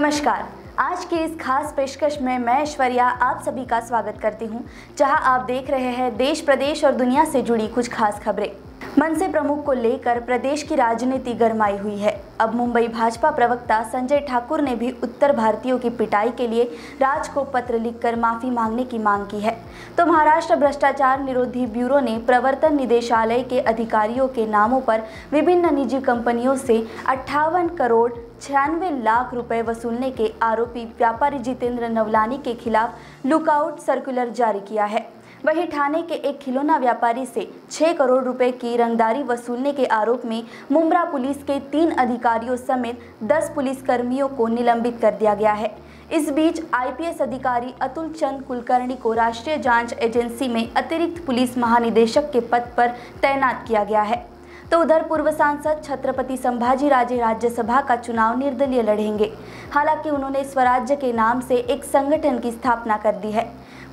नमस्कार आज की इस खास पेशकश में मैं ऐश्वर्या आप सभी का स्वागत करती हूँ जहां आप देख रहे हैं देश प्रदेश और दुनिया से जुड़ी कुछ खास खबरें मनसे प्रमुख को लेकर प्रदेश की राजनीति गर्माई हुई है अब मुंबई भाजपा प्रवक्ता संजय ठाकुर ने भी उत्तर भारतीयों की पिटाई के लिए राज को पत्र लिखकर माफी मांगने की मांग की है तो महाराष्ट्र भ्रष्टाचार निरोधी ब्यूरो ने प्रवर्तन निदेशालय के अधिकारियों के नामों पर विभिन्न निजी कंपनियों से अट्ठावन करोड़ छियानवे लाख रुपए वसूलने के आरोपी व्यापारी जितेंद्र नवलानी के खिलाफ लुकआउट सर्कुलर जारी किया है वहीं ठाणे के एक खिलौना व्यापारी से 6 करोड़ रुपए की रंगदारी वसूलने के आरोप में मुमरा पुलिस के तीन अधिकारियों समेत 10 पुलिसकर्मियों को निलंबित कर दिया गया है इस बीच आईपीएस अधिकारी अतुल चंद कुलकर्णी को राष्ट्रीय जांच एजेंसी में अतिरिक्त पुलिस महानिदेशक के पद पर तैनात किया गया है तो उधर पूर्व सांसद छत्रपति संभाजी राजे राज्यसभा का चुनाव निर्दलीय लड़ेंगे हालांकि उन्होंने स्वराज्य के नाम से एक संगठन की स्थापना कर दी है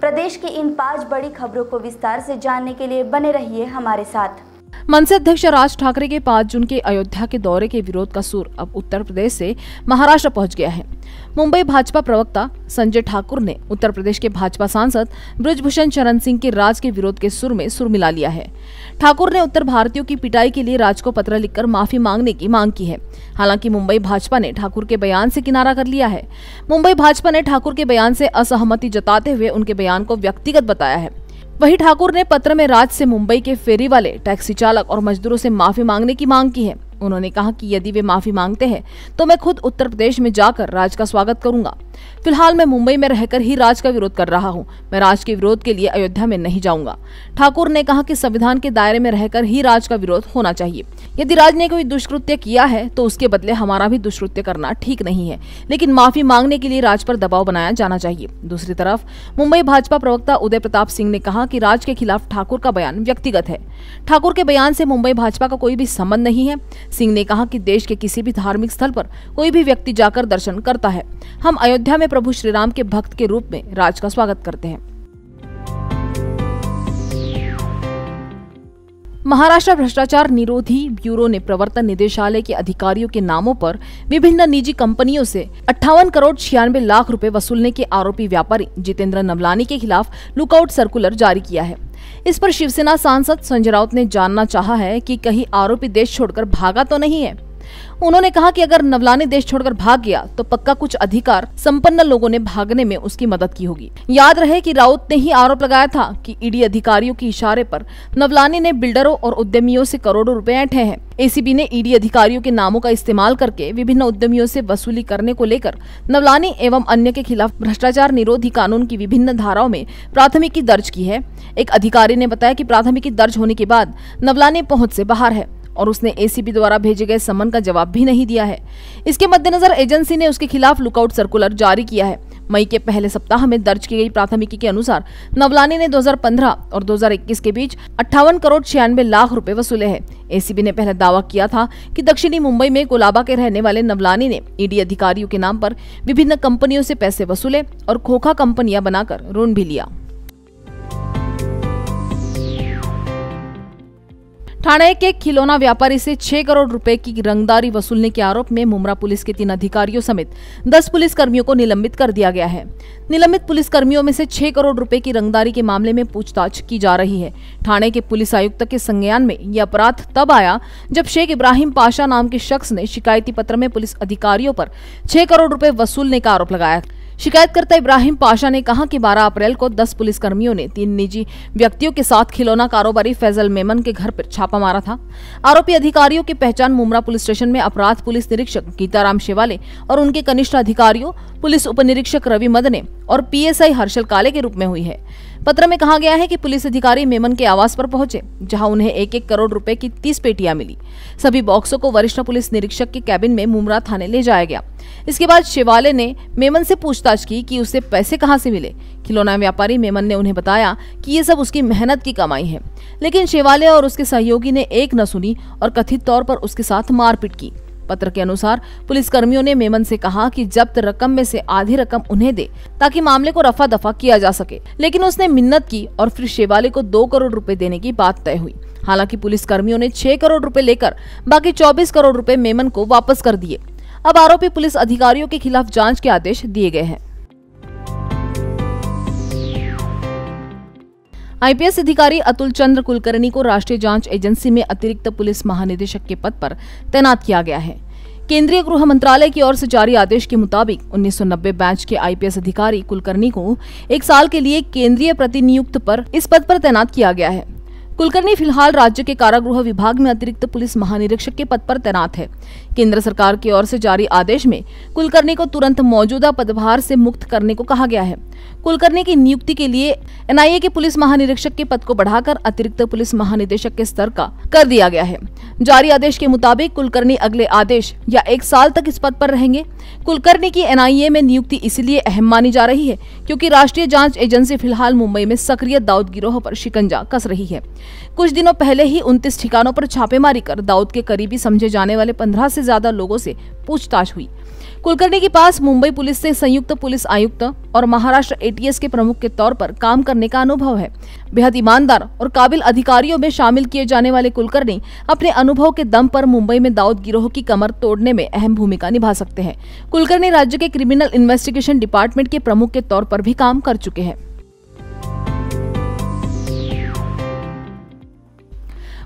प्रदेश की इन पांच बड़ी खबरों को विस्तार से जानने के लिए बने रहिए हमारे साथ मनसे अध्यक्ष राज ठाकरे के पाँच जून के अयोध्या के दौरे के विरोध का सुर अब उत्तर प्रदेश से महाराष्ट्र पहुंच गया है मुंबई भाजपा प्रवक्ता संजय ठाकुर ने उत्तर प्रदेश के भाजपा सांसद ब्रजभूषण चरण सिंह के राज के विरोध के सुर में सुर मिला लिया है ठाकुर ने उत्तर भारतीयों की पिटाई के लिए राज को पत्र लिखकर माफी मांगने की मांग की है हालांकि मुंबई भाजपा ने ठाकुर के बयान से किनारा कर लिया है मुंबई भाजपा ने ठाकुर के बयान से असहमति जताते हुए उनके बयान को व्यक्तिगत बताया है वहीं ठाकुर ने पत्र में राज से मुंबई के फेरी वाले टैक्सी चालक और मजदूरों से माफी मांगने की मांग की है उन्होंने कहा कि यदि वे माफी मांगते हैं तो मैं खुद उत्तर प्रदेश में जाकर राज का स्वागत करूंगा फिलहाल मैं मुंबई में रहकर ही राज का विरोध कर रहा हूं मैं राज के विरोध के लिए अयोध्या में नहीं जाऊंगा ठाकुर ने कहा कि संविधान के दायरे में रहकर ही राज का विरोध होना चाहिए यदि राज ने कोई दुष्कृत्य किया है तो उसके बदले हमारा भी दुष्कृत्य करना ठीक नहीं है लेकिन माफी मांगने के लिए राज पर दबाव बनाया जाना चाहिए दूसरी तरफ मुंबई भाजपा प्रवक्ता उदय प्रताप सिंह ने कहा कि राज के खिलाफ ठाकुर का बयान व्यक्तिगत है ठाकुर के बयान से मुंबई भाजपा का कोई भी संबंध नहीं है सिंह ने कहा कि देश के किसी भी धार्मिक स्थल पर कोई भी व्यक्ति जाकर दर्शन करता है हम अयोध्या में प्रभु श्रीराम के भक्त के रूप में राज का स्वागत करते हैं महाराष्ट्र भ्रष्टाचार निरोधी ब्यूरो ने प्रवर्तन निदेशालय के अधिकारियों के नामों पर विभिन्न निजी कंपनियों से अट्ठावन करोड़ छियानवे लाख रुपए वसूलने के आरोपी व्यापारी जितेंद्र नवलानी के खिलाफ लुकआउट सर्कुलर जारी किया है इस पर शिवसेना सांसद संजय राउत ने जानना चाहा है कि कहीं आरोपी देश छोड़कर भागा तो नहीं है उन्होंने कहा कि अगर नवलानी देश छोड़कर भाग गया तो पक्का कुछ अधिकार संपन्न लोगों ने भागने में उसकी मदद की होगी याद रहे कि राउत ने ही आरोप लगाया था कि ईडी अधिकारियों के इशारे पर नवलानी ने बिल्डरों और उद्यमियों से करोड़ों रुपए ऐठे हैं एसीबी ने ईडी अधिकारियों के नामों का इस्तेमाल करके विभिन्न उद्यमियों से वसूली करने को लेकर नवलानी एवं अन्य के खिलाफ भ्रष्टाचार निरोधी कानून की विभिन्न धाराओं में प्राथमिकी दर्ज की है एक अधिकारी ने बताया कि प्राथमिकी दर्ज होने के बाद नवलानी पहुंच से बाहर है और उसने एसीपी द्वारा भेजे गए समन का जवाब भी नहीं दिया है इसके मद्देनजर एजेंसी ने उसके खिलाफ लुकआउट सर्कुलर जारी किया है मई के पहले सप्ताह में दर्ज की गई प्राथमिकी के अनुसार नवलानी ने 2015 और 2021 के बीच अट्ठावन करोड़ छियानवे लाख रुपए वसूले हैं एसीबी ने पहले दावा किया था कि दक्षिणी मुंबई में कोलाबा के रहने वाले नवलानी ने ईडी e अधिकारियों के नाम पर विभिन्न कंपनियों से पैसे वसूले और खोखा कंपनियां बनाकर ऋण भी लिया थाने के खिलौना व्यापारी से छह करोड़ रुपए की रंगदारी वसूलने के आरोप में मुमरा पुलिस के तीन अधिकारियों समेत पुलिस पुलिसकर्मियों को निलंबित कर दिया गया है निलंबित पुलिसकर्मियों में से छह करोड़ रुपए की रंगदारी के मामले में पूछताछ की जा रही है थाने के पुलिस आयुक्त के संज्ञान में यह अपराध तब आया जब शेख इब्राहिम पाशा नाम के शख्स ने शिकायती पत्र में पुलिस अधिकारियों पर छह करोड़ रूपए वसूलने का आरोप लगाया शिकायतकर्ता इब्राहिम पाशा ने कहा कि 12 अप्रैल को 10 पुलिसकर्मियों ने तीन निजी व्यक्तियों के साथ खिलौना कारोबारी फैजल मेमन के घर पर छापा मारा था आरोपी अधिकारियों की पहचान मुमरा पुलिस स्टेशन में अपराध पुलिस निरीक्षक गीताराम शिवाले और उनके कनिष्ठ अधिकारियों पुलिस उपनिरीक्षक रवि मदने और पीएसआई हर्षल काले के रूप में हुई है पत्र में कहा गया है कि पुलिस अधिकारी मेमन के आवास पर पहुंचे जहां उन्हें एक एक करोड़ रुपए की तीस पेटियां मिली सभी बॉक्सों को वरिष्ठ पुलिस निरीक्षक के कैबिन में मुमरा थाने ले जाया गया इसके बाद शिवालय ने मेमन से पूछताछ की कि उसे पैसे कहाँ से मिले खिलौना व्यापारी मेमन ने उन्हें बताया कि ये सब उसकी मेहनत की कमाई है लेकिन शिवालय और उसके सहयोगी ने एक न सुनी और कथित तौर पर उसके साथ मारपीट की पत्र के अनुसार पुलिस कर्मियों ने मेमन से कहा कि जब्त रकम में से आधी रकम उन्हें दे ताकि मामले को रफा दफा किया जा सके लेकिन उसने मिन्नत की और फिर शेवाले को दो करोड़ रूपए देने की बात तय हुई हालांकि कर्मियों ने छह करोड़ रूपए लेकर बाकी चौबीस करोड़ रूपए मेमन को वापस कर दिए अब आरोपी पुलिस अधिकारियों के खिलाफ जाँच के आदेश दिए गए हैं आईपीएस अधिकारी अतुल चंद्र कुलकर्णी को राष्ट्रीय जांच एजेंसी में अतिरिक्त पुलिस महानिदेशक के पद पर तैनात किया गया है केंद्रीय गृह मंत्रालय की ओर से जारी आदेश के मुताबिक 1990 बैच के आईपीएस अधिकारी कुलकर्णी को एक साल के लिए केंद्रीय प्रतिनियुक्त पर इस पद पर तैनात किया गया है कुलकर्णी फिलहाल राज्य के कारागृह विभाग में अतिरिक्त पुलिस महानिरीक्षक के पद पर तैनात है केंद्र सरकार की ओर से जारी आदेश में कुलकर्णी को तुरंत मौजूदा पदभार से मुक्त करने को कहा गया है कुलकर्णी की नियुक्ति के लिए एनआईए के पुलिस महानिरीक्षक के पद को बढ़ाकर अतिरिक्त पुलिस महानिदेशक के स्तर का कर दिया गया है जारी आदेश के मुताबिक कुलकर्णी अगले आदेश या एक साल तक इस पद पर रहेंगे कुलकर्णी की एनआईए में नियुक्ति इसलिए अहम मानी जा रही है क्योंकि राष्ट्रीय जांच एजेंसी फिलहाल मुंबई में सक्रिय दाऊद गिरोह पर शिकंजा कस रही है कुछ दिनों पहले ही उनतीस ठिकानों पर छापेमारी कर दाऊद के करीबी समझे जाने वाले पंद्रह से ज्यादा लोगों से पूछताछ हुई कुलकर्णी के पास मुंबई पुलिस से संयुक्त पुलिस आयुक्त और महाराष्ट्र एटीएस के प्रमुख के तौर पर काम करने का अनुभव है बेहद ईमानदार और काबिल अधिकारियों में शामिल किए जाने वाले कुलकर्णी अपने अनुभव के दम पर मुंबई में दाऊद गिरोह की कमर तोड़ने में अहम भूमिका निभा सकते हैं कुलकर्णी राज्य के क्रिमिनल इन्वेस्टिगेशन डिपार्टमेंट के प्रमुख के तौर पर भी काम कर चुके हैं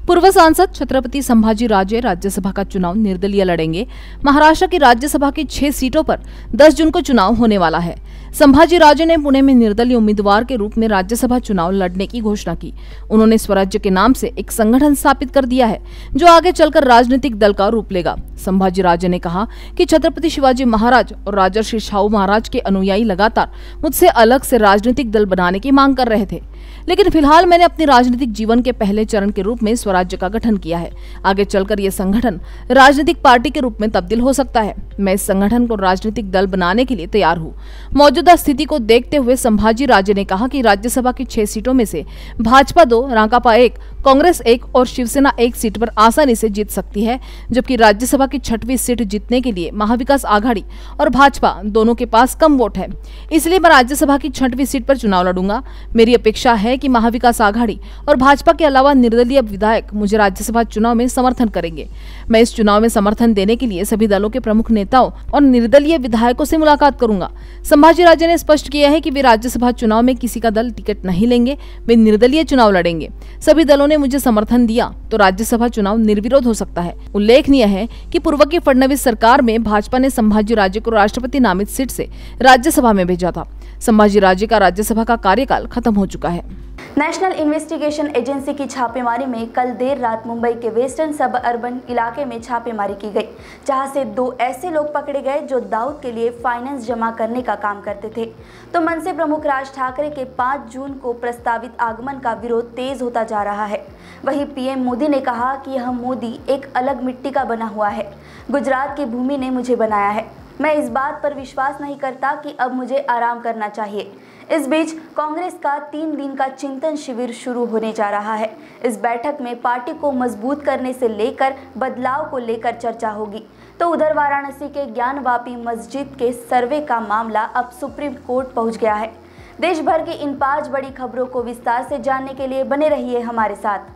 पूर्व सांसद छत्रपति संभाजी राजे राज्यसभा का चुनाव निर्दलीय लड़ेंगे महाराष्ट्र की राज्यसभा की छह सीटों पर 10 जून को चुनाव होने वाला है संभाजी राजे ने पुणे में निर्दलीय उम्मीदवार के रूप में राज्यसभा चुनाव लड़ने की घोषणा की उन्होंने स्वराज्य के नाम से एक संगठन स्थापित कर दिया है जो आगे चलकर राजनीतिक दल का रूप लेगा संभाजी राजे ने कहा कि छत्रपति शिवाजी महाराज और राजर्षि शाहू महाराज के अनुयायी लगातार मुझसे अलग से राजनीतिक दल बनाने की मांग कर रहे थे लेकिन फिलहाल मैंने अपने राजनीतिक जीवन के पहले चरण के रूप में स्वराज्य का गठन किया है आगे चलकर यह संगठन राजनीतिक पार्टी के रूप में तब्दील हो सकता है मैं इस संगठन को राजनीतिक दल बनाने के लिए तैयार हूँ मौजूद मौजूदा स्थिति को देखते हुए संभाजी राजे ने कहा कि राज्यसभा की छह सीटों में से भाजपा दो राकापा एक कांग्रेस एक और शिवसेना एक सीट पर आसानी से जीत सकती है जबकि राज्यसभा की छठवीं सीट जीतने के लिए महाविकास आघाड़ी और भाजपा दोनों के पास कम वोट है इसलिए मैं राज्यसभा की छठवीं सीट पर चुनाव लड़ूंगा मेरी अपेक्षा है कि महाविकास आघाड़ी और भाजपा के अलावा निर्दलीय विधायक मुझे राज्यसभा चुनाव में समर्थन करेंगे मैं इस चुनाव में समर्थन देने के लिए सभी दलों के प्रमुख नेताओं और निर्दलीय विधायकों से मुलाकात करूंगा संभाजी राज्य ने स्पष्ट किया है कि वे राज्यसभा चुनाव में किसी का दल टिकट नहीं लेंगे वे निर्दलीय चुनाव लड़ेंगे सभी दलों ने मुझे समर्थन दिया तो राज्यसभा चुनाव निर्विरोध हो सकता है उल्लेखनीय है कि पूर्व की फडणवीस सरकार में भाजपा ने संभाजी राज्य को राष्ट्रपति नामित सीट से राज्यसभा में भेजा था संभाजी राजे का राज्यसभा का कार्यकाल खत्म हो चुका है नेशनल इन्वेस्टिगेशन एजेंसी की छापेमारी में कल देर रात मुंबई के वेस्टर्न सब अर्बन इलाके में छापेमारी की गई जहां से दो ऐसे लोग पकड़े गए जो दाऊद के लिए फाइनेंस जमा करने का काम करते थे तो मनसे प्रमुख राज ठाकरे के 5 जून को प्रस्तावित आगमन का विरोध तेज होता जा रहा है वहीं पीएम मोदी ने कहा कि यह मोदी एक अलग मिट्टी का बना हुआ है गुजरात की भूमि ने मुझे बनाया है मैं इस बात पर विश्वास नहीं करता कि अब मुझे आराम करना चाहिए इस बीच कांग्रेस का तीन दिन का चिंतन शिविर शुरू होने जा रहा है इस बैठक में पार्टी को मजबूत करने से लेकर बदलाव को लेकर चर्चा होगी तो उधर वाराणसी के ज्ञानवापी मस्जिद के सर्वे का मामला अब सुप्रीम कोर्ट पहुंच गया है देश भर की इन पांच बड़ी खबरों को विस्तार से जानने के लिए बने रहिए हमारे साथ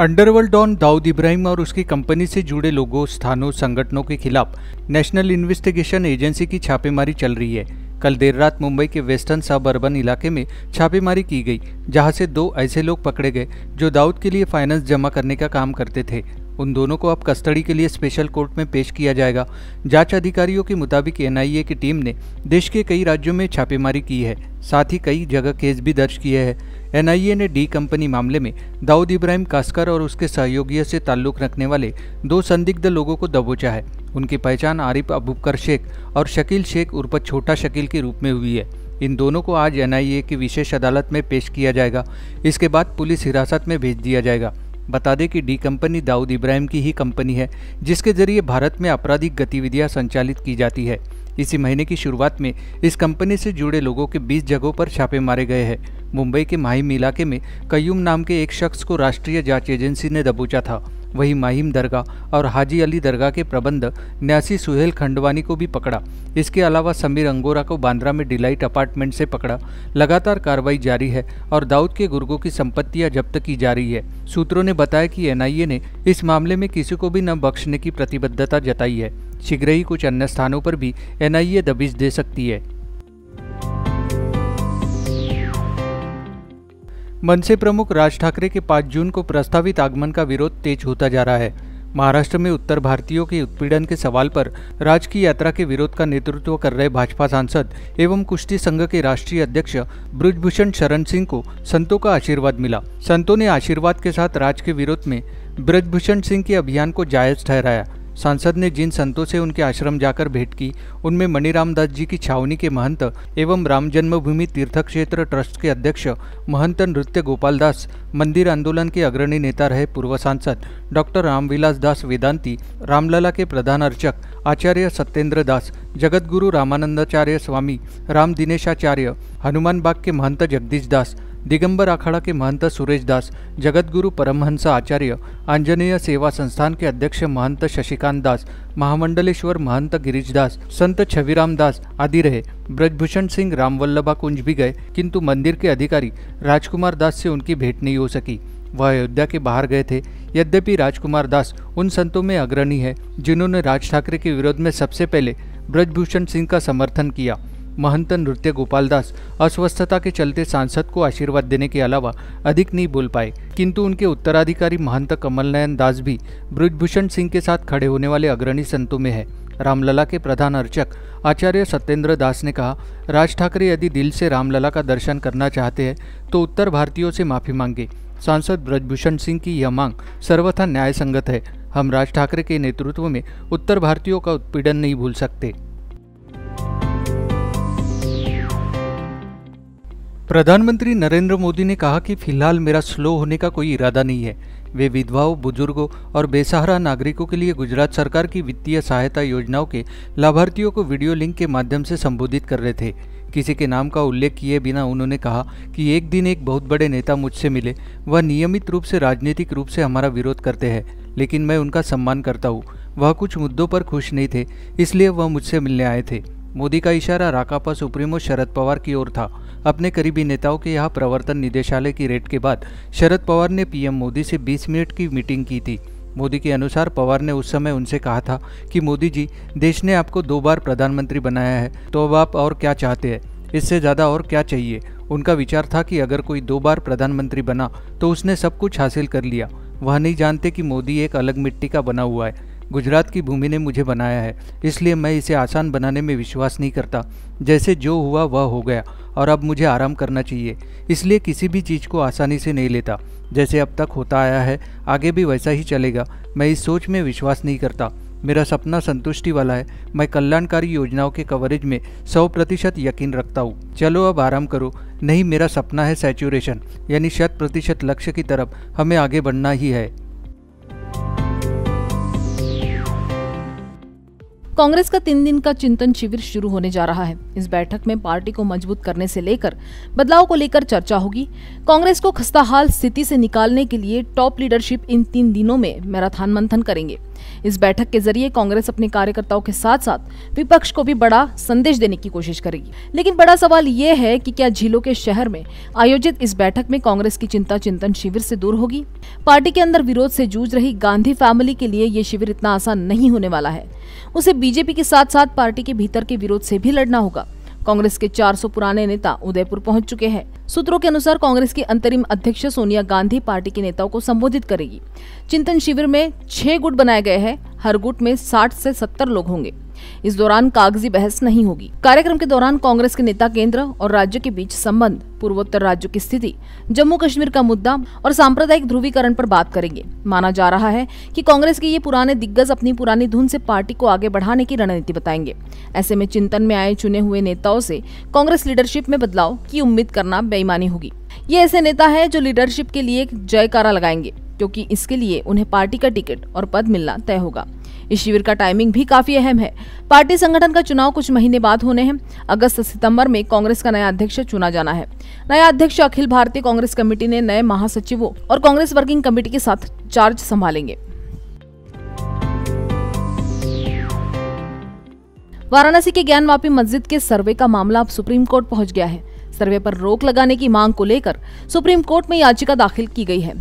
अंडरवर्ल्ड डॉन दाऊद इब्राहिम और उसकी कंपनी से जुड़े लोगों स्थानों संगठनों के खिलाफ नेशनल इन्वेस्टिगेशन एजेंसी की छापेमारी चल रही है कल देर रात मुंबई के वेस्टर्न सब अर्बन इलाके में छापेमारी की गई जहां से दो ऐसे लोग पकड़े गए जो दाऊद के लिए फाइनेंस जमा करने का काम करते थे उन दोनों को अब कस्टडी के लिए स्पेशल कोर्ट में पेश किया जाएगा जांच अधिकारियों के मुताबिक एनआईए की टीम ने देश के कई राज्यों में छापेमारी की है साथ ही कई जगह केस भी दर्ज किए हैं एनआईए ने डी कंपनी मामले में दाऊद इब्राहिम कास्कर और उसके सहयोगियों से ताल्लुक रखने वाले दो संदिग्ध लोगों को दबोचा है उनकी पहचान आरिफ अबूबकर शेख और शकील शेख उर्फ छोटा शकील के रूप में हुई है इन दोनों को आज एनआईए की विशेष अदालत में पेश किया जाएगा इसके बाद पुलिस हिरासत में भेज दिया जाएगा बता दें कि डी कंपनी दाऊद इब्राहिम की ही कंपनी है जिसके जरिए भारत में आपराधिक गतिविधियां संचालित की जाती है इसी महीने की शुरुआत में इस कंपनी से जुड़े लोगों के 20 जगहों पर छापे मारे गए हैं मुंबई के माहिम इलाके में कयूम नाम के एक शख्स को राष्ट्रीय जांच एजेंसी ने दबोचा था वहीं माहिम दरगाह और हाजी अली दरगाह के प्रबंध न्यासी सुहेल खंडवानी को भी पकड़ा इसके अलावा समीर अंगोरा को बांद्रा में डिलाइट अपार्टमेंट से पकड़ा लगातार कार्रवाई जारी है और दाऊद के गुर्गों की संपत्तियां जब्त की जा रही है सूत्रों ने बताया कि एनआईए ने इस मामले में किसी को भी न बख्शने की प्रतिबद्धता जताई है शीघ्र ही कुछ अन्य स्थानों पर भी एनआईए दबिश दे सकती है मनसे प्रमुख राज ठाकरे के 5 जून को प्रस्तावित आगमन का विरोध तेज होता जा रहा है महाराष्ट्र में उत्तर भारतीयों के उत्पीड़न के सवाल पर राज की यात्रा के विरोध का नेतृत्व कर रहे भाजपा सांसद एवं कुश्ती संघ के राष्ट्रीय अध्यक्ष ब्रजभूषण शरण सिंह को संतों का आशीर्वाद मिला संतों ने आशीर्वाद के साथ राज के विरोध में ब्रजभूषण सिंह के अभियान को जायज ठहराया सांसद ने जिन संतों से उनके आश्रम जाकर भेंट की उनमें मणिराम दास जी की छावनी के महंत एवं राम जन्मभूमि तीर्थ क्षेत्र ट्रस्ट के अध्यक्ष महंत नृत्य गोपाल दास मंदिर आंदोलन के अग्रणी नेता रहे पूर्व सांसद डॉक्टर रामविलास दास वेदांती रामलला के प्रधान अर्चक आचार्य सत्येंद्र दास जगदगुरु रामानंदाचार्य स्वामी राम दिनेशाचार्य हनुमान बाग के महंत जगदीश दास दिगंबर अखाड़ा के महंत सुरेश दास जगतगुरु परमहंस आचार्य आंजनेय सेवा संस्थान के अध्यक्ष महंत शशिकांत दास महामंडलेश्वर महंत गिरीश दास संत छविराम दास आदि रहे ब्रजभूषण सिंह रामवल्लभा कुंज भी गए किंतु मंदिर के अधिकारी राजकुमार दास से उनकी भेंट नहीं हो सकी वह अयोध्या के बाहर गए थे यद्यपि राजकुमार दास उन संतों में अग्रणी है जिन्होंने राज ठाकरे के विरोध में सबसे पहले ब्रजभूषण सिंह का समर्थन किया महंत नृत्य गोपालदास अस्वस्थता के चलते सांसद को आशीर्वाद देने के अलावा अधिक नहीं बोल पाए किंतु उनके उत्तराधिकारी महंत कमलनयन दास भी ब्रजभूषण सिंह के साथ खड़े होने वाले अग्रणी संतों में है रामलला के प्रधान अर्चक आचार्य सत्येंद्र दास ने कहा राज ठाकरे यदि दिल से रामलला का दर्शन करना चाहते हैं तो उत्तर भारतीयों से माफ़ी मांगे सांसद ब्रजभूषण सिंह की यह मांग सर्वथा न्याय संगत है हम राज ठाकरे के नेतृत्व में उत्तर भारतीयों का उत्पीड़न नहीं भूल सकते प्रधानमंत्री नरेंद्र मोदी ने कहा कि फिलहाल मेरा स्लो होने का कोई इरादा नहीं है वे विधवाओं बुजुर्गों और बेसहारा नागरिकों के लिए गुजरात सरकार की वित्तीय सहायता योजनाओं के लाभार्थियों को वीडियो लिंक के माध्यम से संबोधित कर रहे थे किसी के नाम का उल्लेख किए बिना उन्होंने कहा कि एक दिन एक बहुत बड़े नेता मुझसे मिले वह नियमित रूप से राजनीतिक रूप से हमारा विरोध करते हैं लेकिन मैं उनका सम्मान करता हूँ वह कुछ मुद्दों पर खुश नहीं थे इसलिए वह मुझसे मिलने आए थे मोदी का इशारा राकापा सुप्रीमो शरद पवार की ओर था अपने करीबी नेताओं के यहाँ प्रवर्तन निदेशालय की रेड के बाद शरद पवार ने पीएम मोदी से 20 मिनट की मीटिंग की थी मोदी के अनुसार पवार ने उस समय उनसे कहा था कि मोदी जी देश ने आपको दो बार प्रधानमंत्री बनाया है तो अब आप और क्या चाहते हैं इससे ज़्यादा और क्या चाहिए उनका विचार था कि अगर कोई दो बार प्रधानमंत्री बना तो उसने सब कुछ हासिल कर लिया वह नहीं जानते कि मोदी एक अलग मिट्टी का बना हुआ है गुजरात की भूमि ने मुझे बनाया है इसलिए मैं इसे आसान बनाने में विश्वास नहीं करता जैसे जो हुआ वह हो गया और अब मुझे आराम करना चाहिए इसलिए किसी भी चीज़ को आसानी से नहीं लेता जैसे अब तक होता आया है आगे भी वैसा ही चलेगा मैं इस सोच में विश्वास नहीं करता मेरा सपना संतुष्टि वाला है मैं कल्याणकारी योजनाओं के कवरेज में सौ प्रतिशत यकीन रखता हूँ चलो अब आराम करो नहीं मेरा सपना है सैचुरेशन यानी शत प्रतिशत लक्ष्य की तरफ हमें आगे बढ़ना ही है कांग्रेस का तीन दिन का चिंतन शिविर शुरू होने जा रहा है इस बैठक में पार्टी को मजबूत करने से लेकर बदलाव को लेकर चर्चा होगी कांग्रेस को खस्ताहाल स्थिति से निकालने के लिए टॉप लीडरशिप इन तीन दिनों में मैराथन मंथन करेंगे इस बैठक के जरिए कांग्रेस अपने कार्यकर्ताओं के साथ साथ विपक्ष को भी बड़ा संदेश देने की कोशिश करेगी लेकिन बड़ा सवाल ये है कि क्या झीलों के शहर में आयोजित इस बैठक में कांग्रेस की चिंता चिंतन शिविर से दूर होगी पार्टी के अंदर विरोध से जूझ रही गांधी फैमिली के लिए ये शिविर इतना आसान नहीं होने वाला है उसे बीजेपी के साथ साथ पार्टी के भीतर के विरोध से भी लड़ना होगा कांग्रेस के 400 पुराने नेता उदयपुर पहुंच चुके हैं सूत्रों के अनुसार कांग्रेस की अंतरिम अध्यक्ष सोनिया गांधी पार्टी के नेताओं को संबोधित करेगी चिंतन शिविर में छह गुट बनाए गए हैं हर गुट में साठ से सत्तर लोग होंगे इस दौरान कागजी बहस नहीं होगी कार्यक्रम के दौरान कांग्रेस के नेता केंद्र और राज्य के बीच संबंध पूर्वोत्तर राज्यों की स्थिति जम्मू कश्मीर का मुद्दा और सांप्रदायिक ध्रुवीकरण पर बात करेंगे माना जा रहा है कि कांग्रेस के ये पुराने दिग्गज अपनी पुरानी धुन से पार्टी को आगे बढ़ाने की रणनीति बताएंगे ऐसे में चिंतन में आए चुने हुए नेताओं से कांग्रेस लीडरशिप में बदलाव की उम्मीद करना बेईमानी होगी ये ऐसे नेता है जो लीडरशिप के लिए एक जयकारा लगाएंगे क्योंकि इसके लिए उन्हें पार्टी का टिकट और पद मिलना तय होगा इस शिविर का टाइमिंग भी काफी अहम है पार्टी संगठन का चुनाव कुछ महीने बाद होने हैं अगस्त सितंबर में कांग्रेस का नया अध्यक्ष चुना जाना है नया अध्यक्ष अखिल भारतीय कांग्रेस कमेटी ने नए महासचिवों और कांग्रेस वर्किंग कमेटी के साथ चार्ज संभालेंगे वाराणसी के ज्ञानवापी मस्जिद के सर्वे का मामला अब सुप्रीम कोर्ट पहुंच गया है सर्वे पर रोक लगाने की मांग को लेकर सुप्रीम कोर्ट में याचिका दाखिल की गई है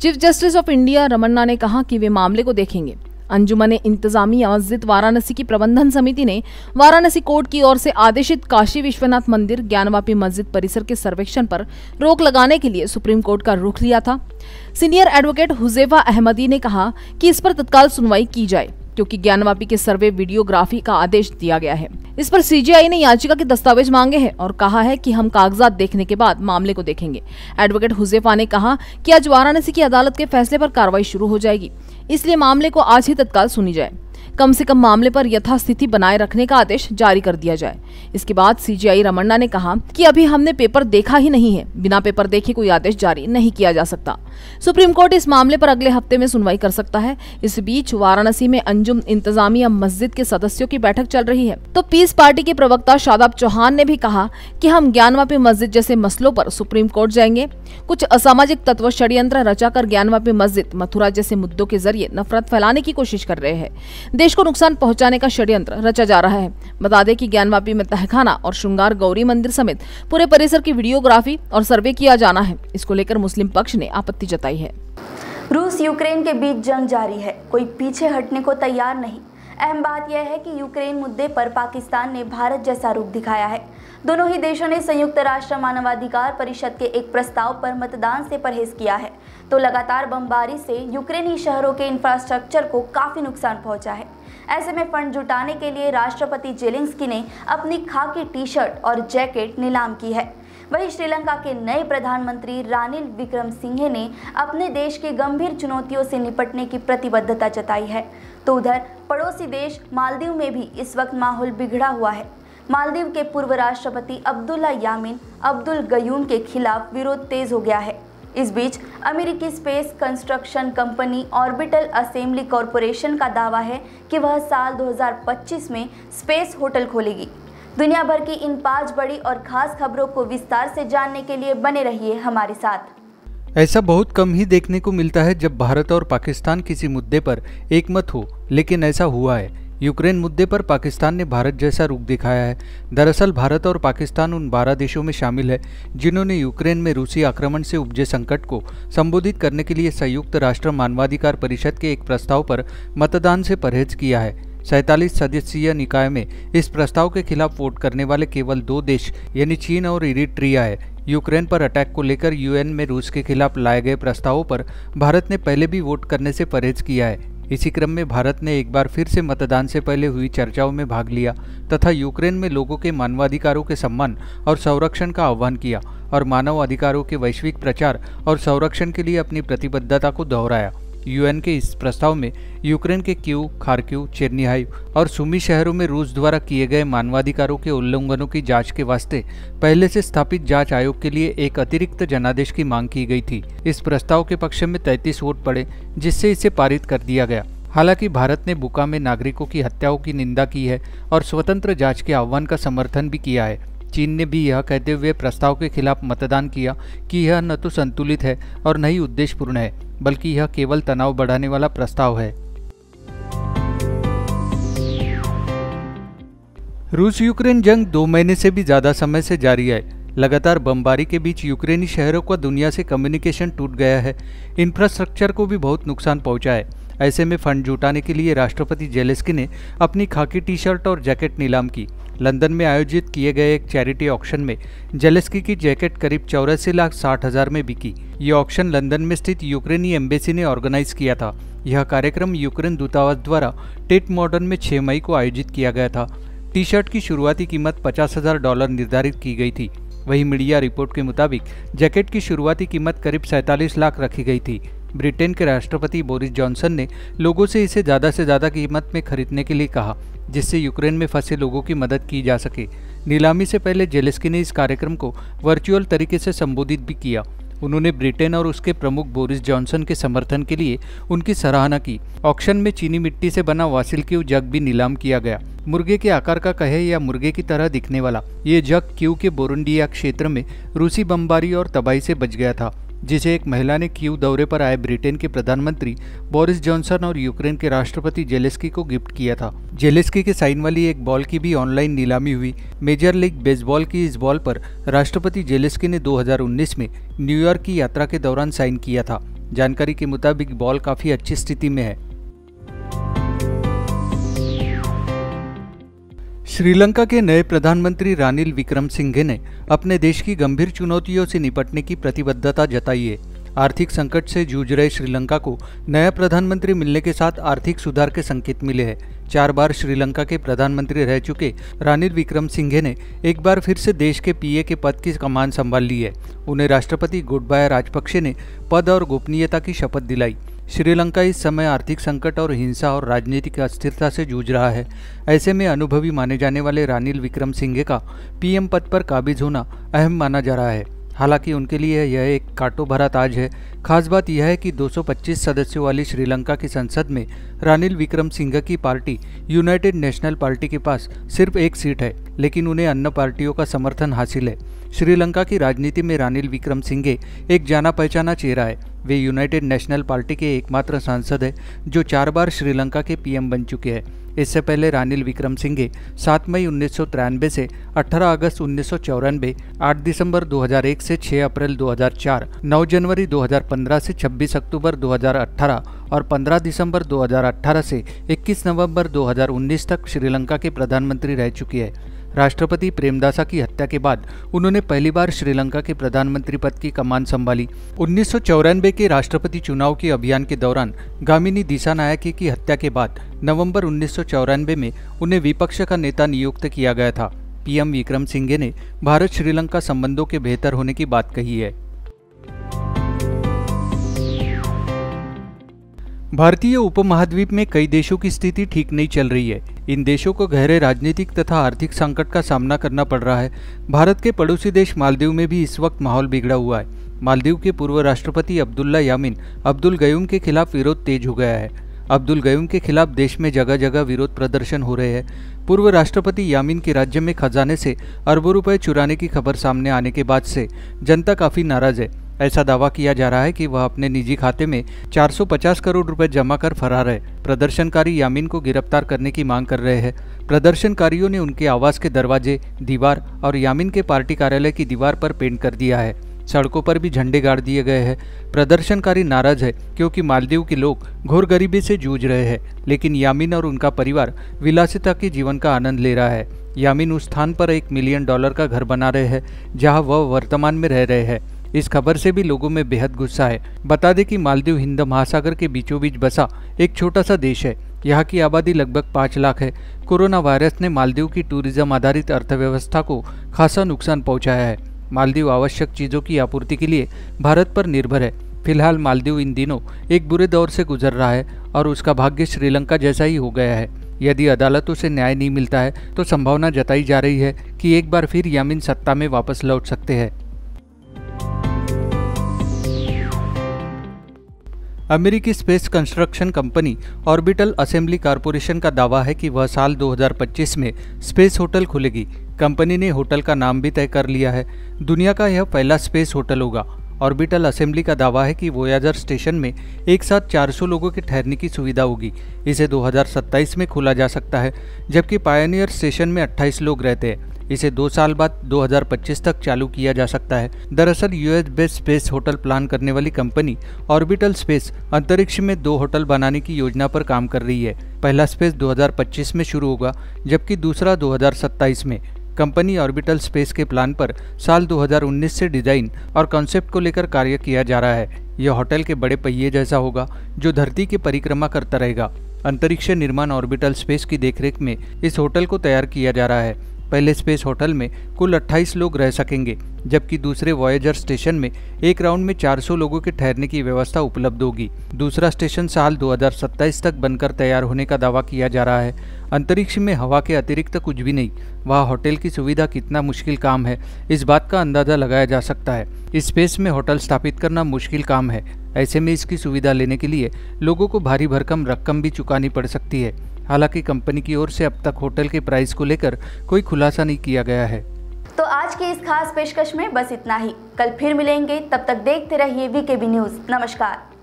chief justice of India Ramana ने कहा कि वे मामले को देखेंगे अंजुमन इंतजामिया जित वाराणसी की प्रबंधन समिति ने वाराणसी कोर्ट की ओर से आदेशित काशी विश्वनाथ मंदिर ज्ञानवापी मस्जिद परिसर के सर्वेक्षण पर रोक लगाने के लिए सुप्रीम कोर्ट का रुख लिया था सीनियर एडवोकेट हुजेवा अहमदी ने कहा कि इस पर तत्काल सुनवाई की जाए क्योंकि ज्ञानवापी के सर्वे वीडियोग्राफी का आदेश दिया गया है इस पर सीजीआई ने याचिका के दस्तावेज मांगे हैं और कहा है कि हम कागजात देखने के बाद मामले को देखेंगे एडवोकेट हुजेफा ने कहा कि आज वाराणसी की अदालत के फैसले पर कार्रवाई शुरू हो जाएगी इसलिए मामले को आज ही तत्काल सुनी जाए कम से कम मामले पर यथास्थिति बनाए रखने का आदेश जारी कर दिया जाए इसके बाद सीजीआई रमन्ना ने कहा कि अभी हमने पेपर देखा ही नहीं है बिना पेपर देखे कोई आदेश जारी नहीं किया जा सकता सुप्रीम कोर्ट इस मामले पर अगले हफ्ते में सुनवाई कर सकता है इस बीच वाराणसी में अंजुम इंतजामिया मस्जिद के सदस्यों की बैठक चल रही है तो पीस पार्टी के प्रवक्ता शादाब चौहान ने भी कहा की हम ज्ञानवापी मस्जिद जैसे मसलों पर सुप्रीम कोर्ट जाएंगे कुछ असामाजिक तत्व षड्यंत्र रचा कर ज्ञानवापी मस्जिद मथुरा जैसे मुद्दों के जरिए नफरत फैलाने की कोशिश कर रहे हैं देश को नुकसान पहुंचाने का षड्यंत्र रचा जा रहा है बता दें कि ज्ञानवापी में तहखाना और श्रृंगार गौरी मंदिर समेत पूरे परिसर की वीडियोग्राफी और सर्वे किया जाना है इसको लेकर मुस्लिम पक्ष ने आपत्ति जताई है रूस यूक्रेन के बीच जंग जारी है कोई पीछे हटने को तैयार नहीं अहम बात यह है कि यूक्रेन मुद्दे पर पाकिस्तान ने भारत जैसा रूप दिखाया है दोनों ही देशों ने संयुक्त राष्ट्र मानवाधिकार परिषद के एक प्रस्ताव पर मतदान से परहेज किया है तो लगातार बमबारी से यूक्रेनी शहरों के इंफ्रास्ट्रक्चर को काफ़ी नुकसान पहुंचा है ऐसे में फंड जुटाने के लिए राष्ट्रपति जेलिंग्सकी ने अपनी खाकी टी शर्ट और जैकेट नीलाम की है वहीं श्रीलंका के नए प्रधानमंत्री रानिल विक्रम सिंघे ने अपने देश के गंभीर चुनौतियों से निपटने की प्रतिबद्धता जताई है तो उधर पड़ोसी देश मालदीव में भी इस वक्त माहौल बिगड़ा हुआ है मालदीव के पूर्व राष्ट्रपति अब्दुल्ला यामिन अब्दुल गयूम के खिलाफ विरोध तेज हो गया है इस बीच अमेरिकी space construction company Orbital Assembly Corporation का दावा है कि वह साल 2025 में स्पेस होटल खोलेगी दुनिया भर की इन पांच बड़ी और खास खबरों को विस्तार से जानने के लिए बने रहिए हमारे साथ ऐसा बहुत कम ही देखने को मिलता है जब भारत और पाकिस्तान किसी मुद्दे पर एकमत हो लेकिन ऐसा हुआ है यूक्रेन मुद्दे पर पाकिस्तान ने भारत जैसा रुख दिखाया है दरअसल भारत और पाकिस्तान उन 12 देशों में शामिल है जिन्होंने यूक्रेन में रूसी आक्रमण से उपजे संकट को संबोधित करने के लिए संयुक्त राष्ट्र मानवाधिकार परिषद के एक प्रस्ताव पर मतदान से परहेज किया है सैतालीस सदस्यीय निकाय में इस प्रस्ताव के खिलाफ वोट करने वाले केवल दो देश यानी चीन और इरिट्रिया है यूक्रेन पर अटैक को लेकर यूएन में रूस के खिलाफ लाए गए प्रस्तावों पर भारत ने पहले भी वोट करने से परहेज किया है इसी क्रम में भारत ने एक बार फिर से मतदान से पहले हुई चर्चाओं में भाग लिया तथा यूक्रेन में लोगों के मानवाधिकारों के सम्मान और संरक्षण का आह्वान किया और मानव अधिकारों के वैश्विक प्रचार और संरक्षण के लिए अपनी प्रतिबद्धता को दोहराया यूएन के इस प्रस्ताव में यूक्रेन के क्यू खारक्यू चेरनिहाई और सुमी शहरों में रूस द्वारा किए गए मानवाधिकारों के उल्लंघनों की जांच के वास्ते पहले से स्थापित जांच आयोग के लिए एक अतिरिक्त जनादेश की मांग की गई थी इस प्रस्ताव के पक्ष में तैतीस वोट पड़े जिससे इसे पारित कर दिया गया हालांकि भारत ने बुका में नागरिकों की हत्याओं की निंदा की है और स्वतंत्र जाँच के आह्वान का समर्थन भी किया है चीन ने भी यह कहते हुए प्रस्ताव के खिलाफ मतदान किया कि यह न तो संतुलित है और न ही उद्देश्यपूर्ण है बल्कि यह केवल तनाव बढ़ाने वाला प्रस्ताव है रूस यूक्रेन जंग दो महीने से भी ज़्यादा समय से जारी है लगातार बमबारी के बीच यूक्रेनी शहरों का दुनिया से कम्युनिकेशन टूट गया है इंफ्रास्ट्रक्चर को भी बहुत नुकसान पहुंचा है ऐसे में फंड जुटाने के लिए राष्ट्रपति जेलेस्की ने अपनी खाकी टी शर्ट और जैकेट नीलाम की लंदन में आयोजित किए गए एक चैरिटी ऑक्शन में जेलेस्की की जैकेट करीब चौरासी लाख साठ हजार में बिकी ये ऑक्शन लंदन में स्थित यूक्रेनी एम्बेसी ने ऑर्गेनाइज किया था यह कार्यक्रम यूक्रेन दूतावास द्वारा टेट मॉडर्न में छह मई को आयोजित किया गया था टी शर्ट की शुरुआती कीमत पचास हजार डॉलर निर्धारित की गई थी वहीं मीडिया रिपोर्ट के मुताबिक जैकेट की शुरुआती कीमत करीब सैंतालीस लाख रखी गई थी ब्रिटेन के राष्ट्रपति बोरिस जॉनसन ने लोगों से इसे ज़्यादा से ज़्यादा कीमत में खरीदने के लिए कहा जिससे यूक्रेन में फंसे लोगों की मदद की जा सके नीलामी से पहले जेलेस्की ने इस कार्यक्रम को वर्चुअल तरीके से संबोधित भी किया उन्होंने ब्रिटेन और उसके प्रमुख बोरिस जॉनसन के समर्थन के लिए उनकी सराहना की ऑक्शन में चीनी मिट्टी से बना वासिल क्यू जग भी नीलाम किया गया मुर्गे के आकार का कहे या मुर्गे की तरह दिखने वाला ये जग क्यू के बोरुंडिया क्षेत्र में रूसी बमबारी और तबाही से बच गया था जिसे एक महिला ने क्यू दौरे पर आए ब्रिटेन के प्रधानमंत्री बोरिस जॉनसन और यूक्रेन के राष्ट्रपति जेलेस्की को गिफ्ट किया था जेलेस्की के साइन वाली एक बॉल की भी ऑनलाइन नीलामी हुई मेजर लीग बेसबॉल की इस बॉल पर राष्ट्रपति जेलेस्की ने 2019 में न्यूयॉर्क की यात्रा के दौरान साइन किया था जानकारी के मुताबिक बॉल काफ़ी अच्छी स्थिति में है श्रीलंका के नए प्रधानमंत्री रानिल विक्रम सिंघे ने अपने देश की गंभीर चुनौतियों से निपटने की प्रतिबद्धता जताई है आर्थिक संकट से जूझ रहे श्रीलंका को नया प्रधानमंत्री मिलने के साथ आर्थिक सुधार के संकेत मिले हैं चार बार श्रीलंका के प्रधानमंत्री रह चुके रानिल विक्रम सिंघे ने एक बार फिर से देश के पीए के पद की कमान संभाल ली है उन्हें राष्ट्रपति गोडबाया राजपक्षे ने पद और गोपनीयता की शपथ दिलाई श्रीलंका इस समय आर्थिक संकट और हिंसा और राजनीतिक अस्थिरता से जूझ रहा है ऐसे में अनुभवी माने जाने वाले रानिल विक्रम सिंघे का पीएम पद पर काबिज होना अहम माना जा रहा है हालांकि उनके लिए यह एक कांटो भरा ताज है खास बात यह है कि 225 सदस्यों वाली श्रीलंका की संसद में रानिल विक्रम सिंघे की पार्टी यूनाइटेड नेशनल पार्टी के पास सिर्फ एक सीट है लेकिन उन्हें अन्य पार्टियों का समर्थन हासिल है श्रीलंका की राजनीति में रानिल विक्रम सिंघे एक जाना पहचाना चेहरा है वे यूनाइटेड नेशनल पार्टी के एकमात्र सांसद है जो चार बार श्रीलंका के पीएम बन चुके हैं इससे पहले रानिल विक्रम सिंघे 7 मई उन्नीस से 18 अगस्त उन्नीस 8 दिसंबर 2001 से 6 अप्रैल 2004, 9 जनवरी 2015 से 26 अक्टूबर 2018 और 15 दिसंबर 2018 से 21 नवंबर 2019 तक श्रीलंका के प्रधानमंत्री रह चुकी है राष्ट्रपति प्रेमदासा की हत्या के बाद उन्होंने पहली बार श्रीलंका के प्रधानमंत्री पद की कमान संभाली उन्नीस के राष्ट्रपति चुनाव के अभियान के दौरान गामिनी दिशा नायक की हत्या के बाद नवंबर उन्नीस में उन्हें विपक्ष का नेता नियुक्त किया गया था पीएम विक्रम सिंघे ने भारत श्रीलंका संबंधों के बेहतर होने की बात कही है भारतीय उपमहाद्वीप में कई देशों की स्थिति ठीक नहीं चल रही है इन देशों को गहरे राजनीतिक तथा आर्थिक संकट का सामना करना पड़ रहा है भारत के पड़ोसी देश मालदीव में भी इस वक्त माहौल बिगड़ा हुआ है मालदीव के पूर्व राष्ट्रपति अब्दुल्ला यामिन अब्दुल गयूम के खिलाफ विरोध तेज हो गया है अब्दुल गयूम के खिलाफ देश में जगह जगह विरोध प्रदर्शन हो रहे हैं पूर्व राष्ट्रपति यामिन के राज्य में खजाने से अरबों रुपए चुराने की खबर सामने आने के बाद से जनता काफ़ी नाराज है ऐसा दावा किया जा रहा है कि वह अपने निजी खाते में 450 करोड़ रुपए जमा कर फरार है प्रदर्शनकारी यामिन को गिरफ्तार करने की मांग कर रहे हैं प्रदर्शनकारियों ने उनके आवास के दरवाजे दीवार और यामिन के पार्टी कार्यालय की दीवार पर पेंट कर दिया है सड़कों पर भी झंडे गाड़ दिए गए हैं प्रदर्शनकारी नाराज है क्योंकि मालदीव के लोग घोर गरीबी से जूझ रहे हैं लेकिन यामिन और उनका परिवार विलासिता के जीवन का आनंद ले रहा है यामिन उस स्थान पर एक मिलियन डॉलर का घर बना रहे हैं जहां वह वर्तमान में रह रहे हैं इस खबर से भी लोगों में बेहद गुस्सा है बता दें कि मालदीव हिंद महासागर के बीचों बीच बसा एक छोटा सा देश है यहाँ की आबादी लगभग पाँच लाख है कोरोना वायरस ने मालदीव की टूरिज्म आधारित अर्थव्यवस्था को खासा नुकसान पहुँचाया है मालदीव आवश्यक चीज़ों की आपूर्ति के लिए भारत पर निर्भर है फिलहाल मालदीव इन दिनों एक बुरे दौर से गुजर रहा है और उसका भाग्य श्रीलंका जैसा ही हो गया है यदि अदालतों से न्याय नहीं मिलता है तो संभावना जताई जा रही है कि एक बार फिर यामिन सत्ता में वापस लौट सकते हैं अमेरिकी space construction company Orbital Assembly Corporation का दावा है कि वह साल 2025 में स्पेस होटल खुलेगी कंपनी ने होटल का नाम भी तय कर लिया है दुनिया का यह पहला स्पेस होटल होगा ऑर्बिटल असेंबली का दावा है कि वोयाजर स्टेशन में एक साथ 400 लोगों के ठहरने की सुविधा होगी इसे 2027 में खोला जा सकता है जबकि पायनियर स्टेशन में 28 लोग रहते हैं इसे दो साल बाद 2025 तक चालू किया जा सकता है दरअसल US based space hotel plan करने वाली कंपनी ऑर्बिटल स्पेस अंतरिक्ष में दो होटल बनाने की योजना पर काम कर रही है पहला स्पेस 2025 में शुरू होगा जबकि दूसरा 2027 में कंपनी ऑर्बिटल स्पेस के प्लान पर साल 2019 से डिजाइन और कॉन्सेप्ट को लेकर कार्य किया जा रहा है यह होटल के बड़े पहिए जैसा होगा जो धरती की परिक्रमा करता रहेगा अंतरिक्ष निर्माण ऑर्बिटल स्पेस की देखरेख में इस होटल को तैयार किया जा रहा है पहले स्पेस होटल में कुल 28 लोग रह सकेंगे जबकि दूसरे वॉयजर स्टेशन में एक राउंड में 400 लोगों के ठहरने की व्यवस्था उपलब्ध होगी दूसरा स्टेशन साल 2027 तक बनकर तैयार होने का दावा किया जा रहा है अंतरिक्ष में हवा के अतिरिक्त कुछ भी नहीं वहाँ होटल की सुविधा कितना मुश्किल काम है इस बात का अंदाजा लगाया जा सकता है इस स्पेस में होटल स्थापित करना मुश्किल काम है ऐसे में इसकी सुविधा लेने के लिए लोगों को भारी भरकम रकम भी चुकानी पड़ सकती है हालांकि कंपनी की ओर से अब तक होटल के प्राइस को लेकर कोई खुलासा नहीं किया गया है तो आज की इस खास पेशकश में बस इतना ही कल फिर मिलेंगे तब तक देखते रहिए वीकेबी न्यूज़ नमस्कार